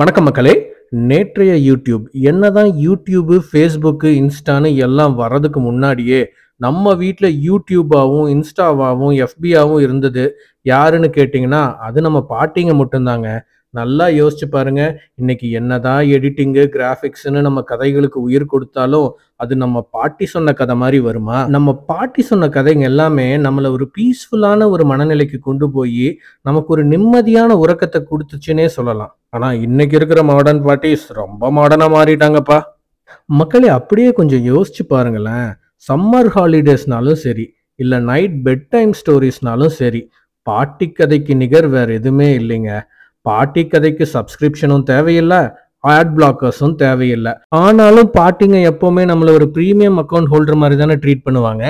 வணக்கம் மக்களே நேற்றைய யூடியூப் என்னதான் யூடியூபு ஃபேஸ்புக்கு இன்ஸ்டான்னு எல்லாம் வர்றதுக்கு முன்னாடியே நம்ம வீட்டில் யூடியூபாகவும் இன்ஸ்டாவாகவும் எஃபியாகவும் இருந்தது யாருன்னு கேட்டிங்கன்னா அது நம்ம பாட்டிங்க மட்டும்தாங்க நல்லா யோசிச்சு பாருங்க இன்னைக்கு என்னதான் எடிட்டிங்கு கிராஃபிக்ஸ்னு நம்ம கதைகளுக்கு உயிர் கொடுத்தாலும் அது நம்ம பாட்டி சொன்ன கதை மாதிரி வருமா நம்ம பாட்டி சொன்ன கதைங்க எல்லாமே நம்மளை ஒரு பீஸ்ஃபுல்லான ஒரு மனநிலைக்கு கொண்டு போய் நமக்கு ஒரு நிம்மதியான உறக்கத்தை கொடுத்துச்சுன்னே சொல்லலாம் ஆனா இன்னைக்கு இருக்கிற மாடர்ன் பாட்டிஸ் ரொம்ப மாடர்னா மாறிட்டாங்கப்பா மக்களே அப்படியே கொஞ்சம் யோசிச்சு பாருங்களேன் சம்மர் ஹாலிடேஸ்னாலும் சரி இல்லை நைட் பெட் டைம் ஸ்டோரிஸ்னாலும் சரி பாட்டி கதைக்கு நிகர் வேற எதுவுமே இல்லைங்க பாட்டி கதைக்கு சப்ஸ்கிரிப்ஷனும் தேவையில்லை ஆட் பிளாக்கர்ஸும் தேவையில்லை ஆனாலும் பாட்டிங்க எப்போவுமே நம்மளை ஒரு ப்ரீமியம் அக்கௌண்ட் ஹோல்டர் மாதிரி தானே ட்ரீட் பண்ணுவாங்க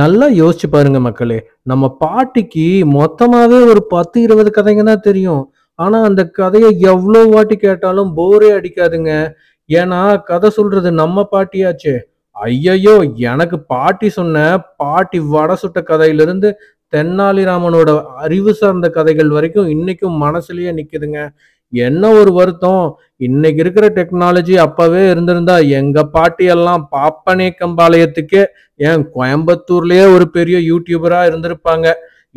நல்லா யோசிச்சு பாருங்க மக்களே நம்ம பாட்டிக்கு மொத்தமாகவே ஒரு பத்து இருபது கதைங்க தான் தெரியும் ஆனால் அந்த கதையை எவ்வளோ வாட்டி கேட்டாலும் போரே அடிக்காதுங்க ஏன்னா கதை சொல்றது நம்ம பாட்டியாச்சே ஐயையோ எனக்கு பாட்டி சொன்ன பாட்டி வடை சுட்ட கதையிலிருந்து தென்னாலிராமனோட அறிவு சார்ந்த கதைகள் வரைக்கும் இன்னைக்கும் மனசுலயே நிக்குதுங்க என்ன ஒரு வருத்தம் இன்னைக்கு இருக்கிற டெக்னாலஜி அப்பவே இருந்திருந்தா எங்க பாட்டியெல்லாம் கம்பாளையத்துக்கே ஏன் கோயம்புத்தூர்லயே ஒரு பெரிய யூடியூபரா இருந்திருப்பாங்க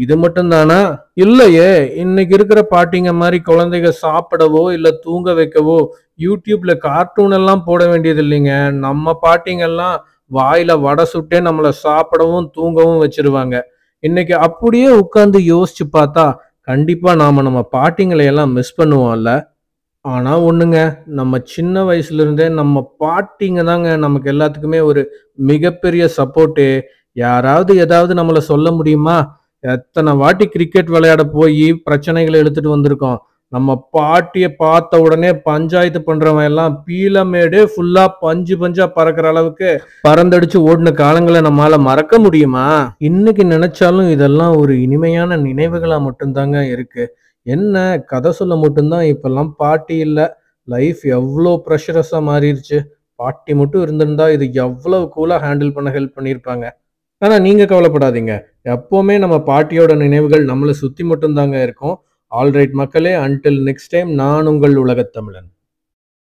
இது மட்டும் தானா இல்லையே இன்னைக்கு இருக்கிற பாட்டிங்க மாதிரி குழந்தைங்க சாப்பிடவோ இல்ல தூங்க வைக்கவோ யூடியூப்ல கார்ட்டூன் எல்லாம் போட வேண்டியது இல்லைங்க நம்ம பாட்டிங்கெல்லாம் வாயில வடை சுட்டே நம்மளை சாப்பிடவும் தூங்கவும் வச்சிருவாங்க இன்னைக்கு அப்படியே உட்காந்து யோசிச்சு பார்த்தா கண்டிப்பா நாம நம்ம பாட்டிங்களை எல்லாம் மிஸ் பண்ணுவோம்ல ஆனா ஒண்ணுங்க நம்ம சின்ன வயசுல இருந்தே நம்ம பாட்டிங்க தாங்க நமக்கு எல்லாத்துக்குமே ஒரு மிகப்பெரிய சப்போர்ட்டு யாராவது ஏதாவது நம்மளை சொல்ல முடியுமா எத்தனை வாட்டி கிரிக்கெட் விளையாட போய் பிரச்சனைகளை எடுத்துட்டு வந்திருக்கோம் நம்ம பாட்டியை பார்த்த உடனே பஞ்சாயத்து பண்றவன் எல்லாம் மேடு ஃபுல்லா பஞ்சு பஞ்சா பறக்கிற அளவுக்கு பறந்தடிச்சு ஓடின காலங்களை நம்மளால மறக்க முடியுமா இன்னைக்கு நினைச்சாலும் இதெல்லாம் ஒரு இனிமையான நினைவுகளா மட்டும்தாங்க இருக்கு என்ன கதை சொல்ல மட்டும்தான் இப்பெல்லாம் பாட்டி இல்லை லைஃப் எவ்வளோ ப்ரெஷரஸா மாறிடுச்சு பாட்டி மட்டும் இருந்திருந்தா இது எவ்வளவு கூலா ஹேண்டில் பண்ண ஹெல்ப் பண்ணியிருப்பாங்க ஆனா நீங்க கவலைப்படாதீங்க எப்பவுமே நம்ம பாட்டியோட நினைவுகள் நம்மளை சுத்தி மட்டும்தாங்க இருக்கும் ஆல்ரைட் மக்களே அன்டில் நெக்ஸ்ட் டைம் நான் உங்கள் உலகத் தமிழன்